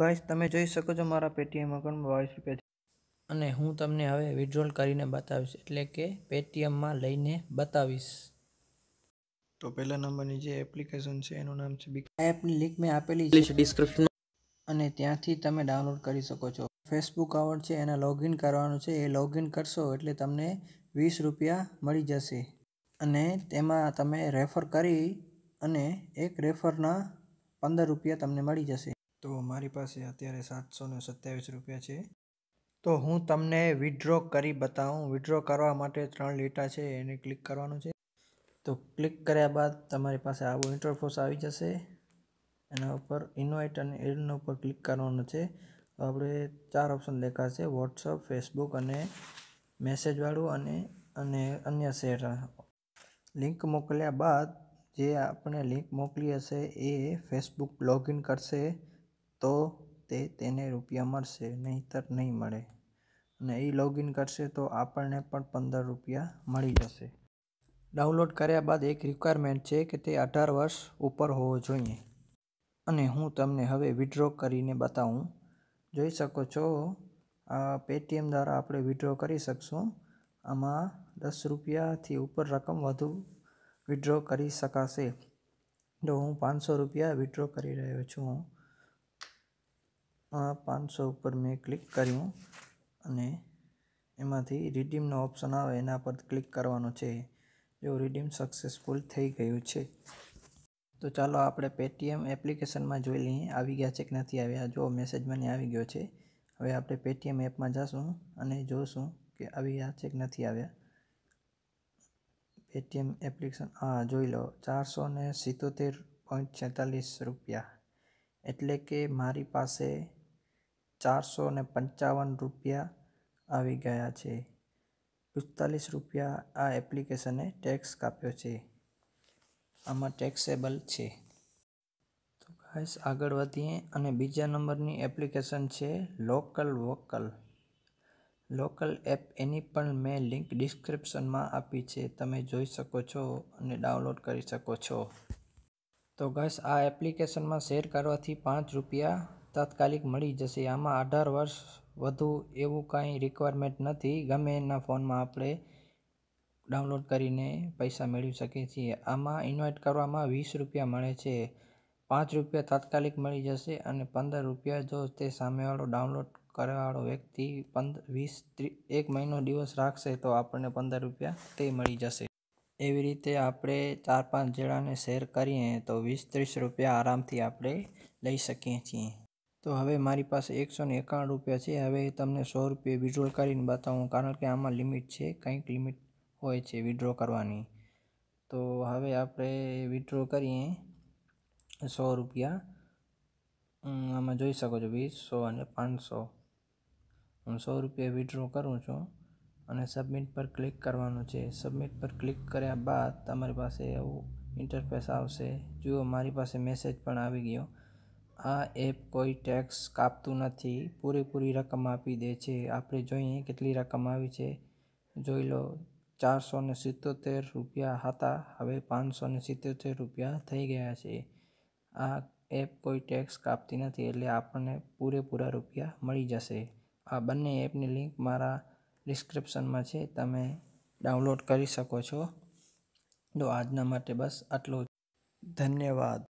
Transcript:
guys તમે જોઈ શકો છો મારા પેટીએમ અકાઉન્ટમાં બાવીસ રૂપિયા અને હું તમને હવે વિડ્રોલ કરીને બતાવીશ એટલે કે પેટીએમમાં લઈને બતાવીશ તો પહેલા નંબરની જે એપ્લિકેશન છે એનું નામ છે બિગ એપની લિંક મેં આપેલી છે ડિસ્ક્રિપ્શન અને ત્યાંથી તમે ડાઉનલોડ કરી શકો છો ફેસબુક આવડ છે એના લોગિન કરવાનું છે એ લોગિન કરશો એટલે તમને વીસ રૂપિયા મળી જશે અને તેમાં તમે રેફર કરી અને એક રેફરના પંદર રૂપિયા તમને મળી જશે તો મારી પાસે અત્યારે સાતસો ને સત્યાવીસ રૂપિયા છે તો હું તમને વિડ્રો કરી બતાવું વિડ્રો કરવા માટે ત્રણ લીટા છે એને ક્લિક કરવાનું છે તો ક્લિક કર્યા બાદ તમારી પાસે આવું ઇન્ટરફોસ આવી જશે એના ઉપર ઇન્વાઇટ અને એડના ઉપર ક્લિક કરવાનું છે આપણે ચાર ઓપ્શન દેખાશે વોટ્સઅપ ફેસબુક અને મેસેજવાળું અને અને અન્ય શેર લિંક મોકલ્યા બાદ જે આપણે લિંક મોકલી હશે એ ફેસબુક લોગિન કરશે તો તે તેને રૂપિયા મળશે નહીંતર નહીં મળે અને એ લોગિન કરશે તો આપણને પણ પંદર રૂપિયા મળી જશે ડાઉનલોડ કર્યા બાદ એક રિક્વાયરમેન્ટ છે કે તે અઢાર વર્ષ ઉપર હોવો જોઈએ અને હું તમને હવે વિડ્રો કરીને બતાવું જોઈ શકો છો આ પેટીએમ દ્વારા આપણે વિડ્રો કરી શકશું આમાં દસ રૂપિયાથી ઉપર રકમ વધુ વિડ્રો કરી શકાશે તો હું પાંચસો રૂપિયા વિડ્રો કરી રહ્યો છું આ પાંચસો ઉપર મેં ક્લિક કર્યું અને એમાંથી રિડીમનો ઓપ્શન આવે એના પર ક્લિક કરવાનો છે જો રિડીમ સક્સેસફુલ થઈ ગયું છે તો ચાલો આપણે પેટીએમ એપ્લિકેશનમાં જોઈ લઈએ આવી ગયા છે કે નથી આવ્યા જો મેસેજ મને આવી ગયો છે હવે આપણે પેટીએમ એપમાં જશું અને જોશું કે આવી ગયા છે કે નથી આવ્યા પેટીએમ એપ્લિકેશન હા જોઈ લો ચારસો ને સિત્તોતેર પોઈન્ટ છેતાલીસ રૂપિયા એટલે કે મારી પાસે ચારસો ને પંચાવન રૂપિયા આવી ગયા છે પિસ્તાલીસ રૂપિયા આ એપ્લિકેશને ટેક્સ કાપ્યો છે આમાં ટેક્સેબલ છે તો ખાસ આગળ વધીએ અને બીજા નંબરની એપ્લિકેશન છે લોકલ વોકલ લોકલ એપ એની પણ મેં લિંક ડિસ્ક્રિપ્શનમાં આપી છે તમે જોઈ શકો છો અને ડાઉનલોડ કરી શકો છો તો ગાઈસ આ એપ્લિકેશનમાં શેર કરવાથી પાંચ રૂપિયા તાત્કાલિક મળી જશે આમાં અઢાર વર્ષ વધુ એવું કાંઈ રિક્વાયરમેન્ટ નથી ગમે એના ફોનમાં આપણે ડાઉનલોડ કરીને પૈસા મેળવી શકીએ છીએ આમાં ઇન્વાઇટ કરવામાં વીસ રૂપિયા મળે છે પાંચ રૂપિયા તાત્કાલિક મળી જશે અને પંદર રૂપિયા જો તે સામેવાળો ડાઉનલોડ કરવાવાળો વ્યક્તિ પંદર વીસ ત્રી એક મહિનો દિવસ રાખશે તો આપણને પંદર રૂપિયા તે મળી જશે એવી રીતે આપણે ચાર પાંચ જણાને શેર કરીએ તો વીસ ત્રીસ રૂપિયા આરામથી આપણે લઈ શકીએ છીએ તો હવે મારી પાસે એકસો ને એકાણું રૂપિયા છે હવે તમને સો રૂપિયા વિડ્રોલ કરીને બતાવું કારણ કે આમાં લિમિટ છે કંઈક લિમિટ હોય છે વિડ્રો કરવાની તો હવે આપણે વિડ્રો કરીએ સો રૂપિયા આમાં જોઈ શકો છો વીસ સો અને પાંચસો હું સો રૂપિયા વિડ્રો કરું છું અને સબમિટ પર ક્લિક કરવાનું છે સબમિટ પર ક્લિક કર્યા બાદ તમારી પાસે એવું ઇન્ટરફેસ આવશે જુઓ મારી પાસે મેસેજ પણ આવી ગયો આ એપ કોઈ ટેક્સ કાપતું નથી પૂરેપૂરી રકમ આપી દે છે આપણે જોઈએ કેટલી રકમ આવી છે જોઈ લો ચારસો ને સિત્તોતેર રૂપિયા હતા હવે પાંચસો ને સિત્તોતેર રૂપિયા થઈ ગયા છે આ એપ કોઈ ટેક્સ કાપતી નથી એટલે આપણને પૂરેપૂરા રૂપિયા મળી જશે આ બંને એપની લિંક મારા ડિસ્ક્રિપ્શનમાં છે તમે ડાઉનલોડ કરી શકો છો તો આજના માટે બસ આટલું જ ધન્યવાદ